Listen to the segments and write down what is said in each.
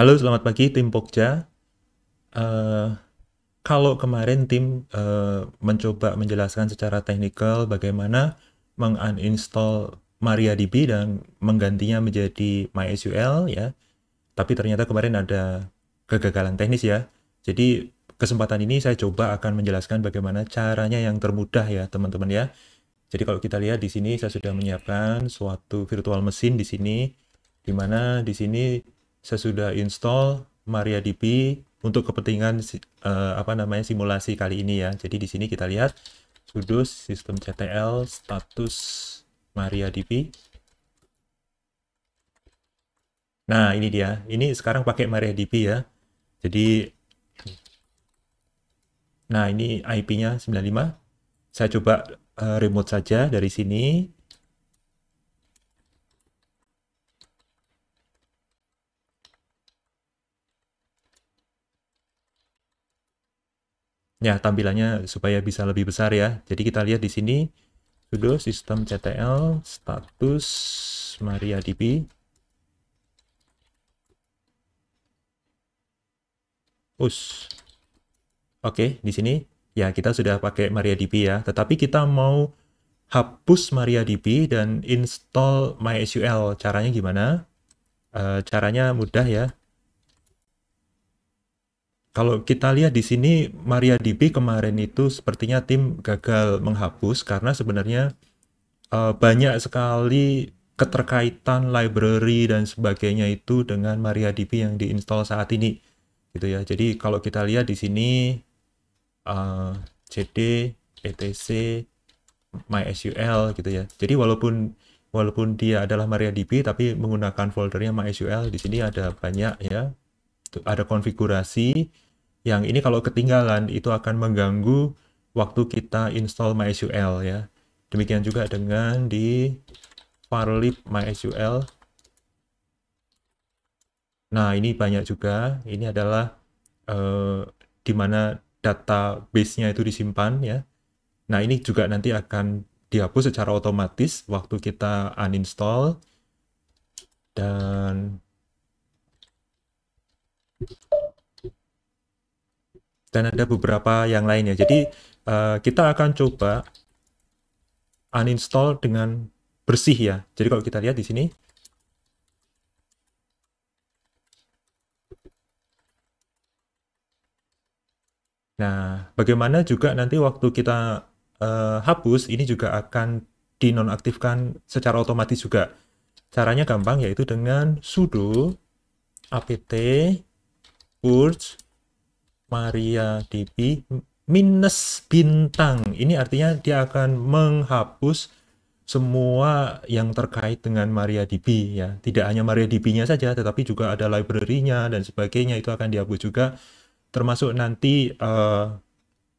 Halo, selamat pagi tim Pokja. Uh, kalau kemarin tim uh, mencoba menjelaskan secara teknikal bagaimana menguninstall MariaDB dan menggantinya menjadi MySQL ya. Tapi ternyata kemarin ada kegagalan teknis ya. Jadi kesempatan ini saya coba akan menjelaskan bagaimana caranya yang termudah ya teman-teman ya. Jadi kalau kita lihat di sini saya sudah menyiapkan suatu virtual mesin di sini di mana di sini saya sudah install MariaDB untuk kepentingan uh, apa namanya simulasi kali ini ya. Jadi di sini kita lihat sudo sistem CTL status MariaDB. Nah, ini dia. Ini sekarang pakai MariaDB ya. Jadi Nah, ini IP-nya 95. Saya coba uh, remote saja dari sini ya tampilannya supaya bisa lebih besar ya. Jadi kita lihat di sini sudo sistem CTL status MariaDB. Us. Oke, di sini ya kita sudah pakai MariaDB ya, tetapi kita mau hapus MariaDB dan install MySQL. Caranya gimana? E, caranya mudah ya. Kalau kita lihat di sini Maria MariaDB kemarin itu sepertinya tim gagal menghapus karena sebenarnya uh, banyak sekali keterkaitan library dan sebagainya itu dengan Maria MariaDB yang diinstal saat ini gitu ya. Jadi kalau kita lihat di sini uh, eh, CD etc MySQL gitu ya. Jadi walaupun walaupun dia adalah MariaDB tapi menggunakan foldernya MySQL di sini ada banyak ya. Ada konfigurasi yang ini kalau ketinggalan itu akan mengganggu waktu kita install MySQL ya. Demikian juga dengan di Parlib MySQL. Nah, ini banyak juga. Ini adalah eh, di mana database-nya itu disimpan ya. Nah, ini juga nanti akan dihapus secara otomatis waktu kita uninstall dan dan ada beberapa yang lainnya. Jadi uh, kita akan coba uninstall dengan bersih ya. Jadi kalau kita lihat di sini Nah, bagaimana juga nanti waktu kita uh, hapus ini juga akan dinonaktifkan secara otomatis juga. Caranya gampang yaitu dengan sudo apt purge Maria DB minus bintang. Ini artinya dia akan menghapus semua yang terkait dengan Maria MariaDB ya. Tidak hanya Maria MariaDB-nya saja, tetapi juga ada library-nya dan sebagainya itu akan dihapus juga termasuk nanti uh,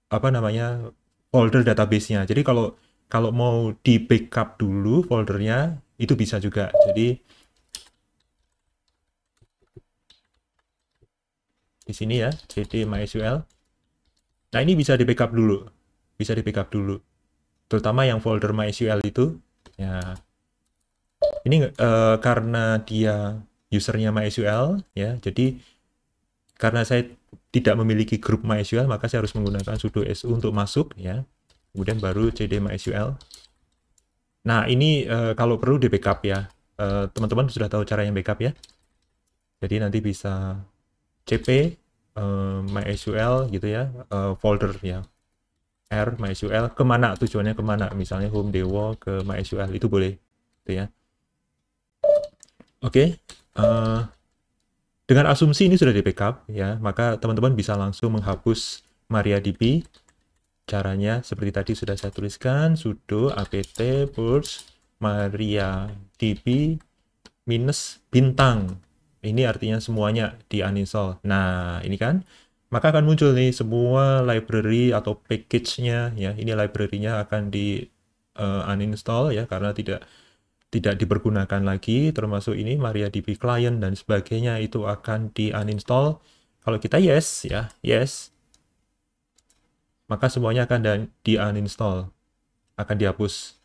apa namanya folder database-nya. Jadi kalau kalau mau di backup dulu foldernya itu bisa juga. Jadi di sini ya, jd mysql. Nah, ini bisa di backup dulu. Bisa di backup dulu. Terutama yang folder mysql itu. Ya. Ini uh, karena dia usernya mysql ya. Jadi karena saya tidak memiliki grup mysql, maka saya harus menggunakan sudo su untuk masuk ya. Kemudian baru cd mysql. Nah, ini uh, kalau perlu di backup ya. Eh, teman-teman uh, sudah tahu cara yang backup ya. Jadi nanti bisa cp uh, MySQL gitu ya uh, folder ya R MySQL kemana tujuannya kemana misalnya home dewa ke MySQL itu boleh gitu ya oke okay. uh, eh, dengan asumsi ini sudah di backup ya maka teman-teman bisa langsung menghapus MariaDB caranya seperti tadi sudah saya tuliskan sudo apt purge MariaDB minus bintang ini artinya semuanya di uninstall. Nah, ini kan maka akan muncul nih semua library atau package-nya ya. Ini library-nya akan di uh, uninstall ya karena tidak tidak dipergunakan lagi termasuk ini MariaDB client dan sebagainya itu akan di uninstall. Kalau kita yes ya, yes maka semuanya akan di uninstall. Akan dihapus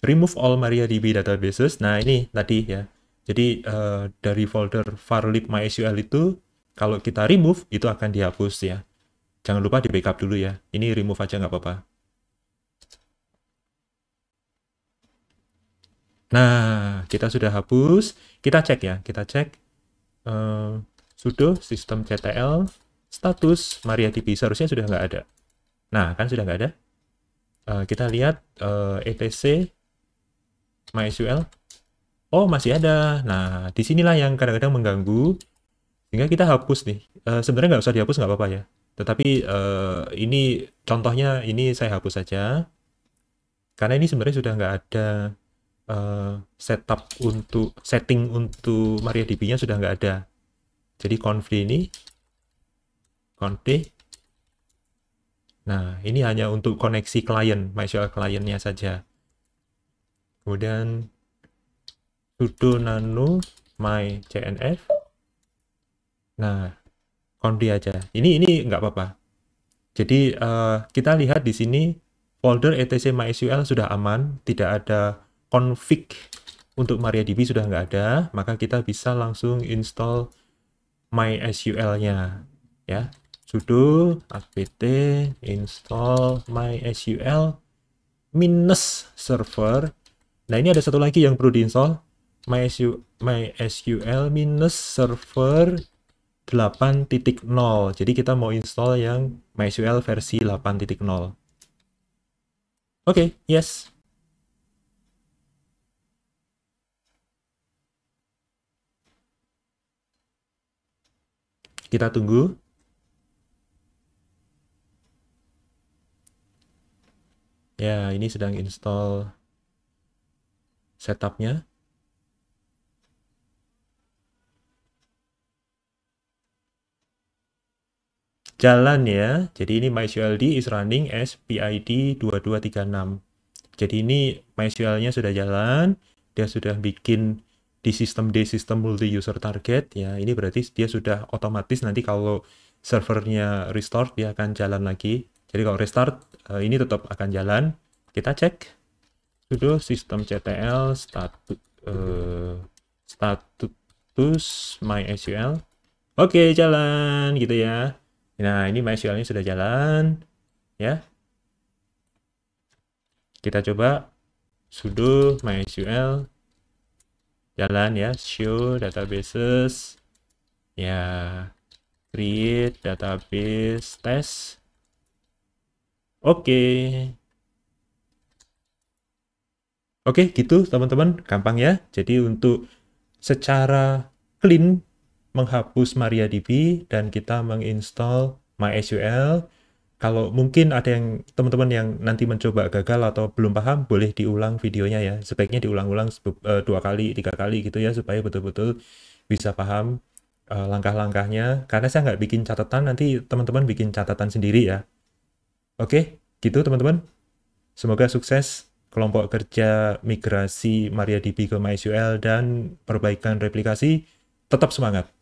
remove all MariaDB databases. Nah, ini tadi ya, jadi uh, dari folder varlib mysql itu kalau kita remove itu akan dihapus ya. Jangan lupa di backup dulu ya. Ini remove aja nggak apa-apa. Nah, kita sudah hapus. Kita cek ya, kita cek uh, sudo sistem ctl status MariaDB seharusnya sudah nggak ada. Nah, kan sudah nggak ada. Uh, kita lihat uh, etc mysql oh masih ada. Nah, disinilah yang kadang-kadang mengganggu, sehingga kita hapus nih. Uh, sebenarnya nggak usah dihapus, nggak apa-apa ya. Tetapi uh, ini contohnya ini saya hapus saja, karena ini sebenarnya sudah nggak ada uh, setup untuk setting untuk MariaDB-nya sudah nggak ada. Jadi conf ini, conf. Nah, ini hanya untuk koneksi client, MySQL kliennya saja. Kemudian sudo nano my cnf nah kondi aja ini ini nggak apa-apa jadi uh, kita lihat di sini folder etc mysql sudah aman tidak ada config untuk MariaDB sudah nggak ada maka kita bisa langsung install mysql nya ya sudo apt install mysql minus server nah ini ada satu lagi yang perlu diinstall MySQL, MySQL minus server 8.0. Jadi kita mau install yang MySQL versi 8.0. Oke, okay, yes. Kita tunggu. Ya, ini sedang install setupnya. jalan ya. Jadi ini MySQLD is running as PID 2236. Jadi ini MySQL-nya sudah jalan, dia sudah bikin di sistem D sistem multi user target ya. Ini berarti dia sudah otomatis nanti kalau servernya restore dia akan jalan lagi. Jadi kalau restart eh, ini tetap akan jalan. Kita cek sudo sistem CTL status uh, eh, status MySQL. Oke, jalan gitu ya. Nah, ini MySQL-nya sudah jalan. Ya. Kita coba sudo MySQL jalan ya. show databases. Ya. Create database test. Oke. Oke, gitu teman-teman. Gampang ya. Jadi untuk secara clean menghapus MariaDB dan kita menginstall MySQL. Kalau mungkin ada yang teman-teman yang nanti mencoba gagal atau belum paham, boleh diulang videonya ya. Sebaiknya diulang-ulang eh, dua kali, tiga kali gitu ya, supaya betul-betul bisa paham eh, langkah-langkahnya. Karena saya nggak bikin catatan, nanti teman-teman bikin catatan sendiri ya. Oke, gitu teman-teman. Semoga sukses kelompok kerja migrasi MariaDB ke MySQL dan perbaikan replikasi. Tetap semangat!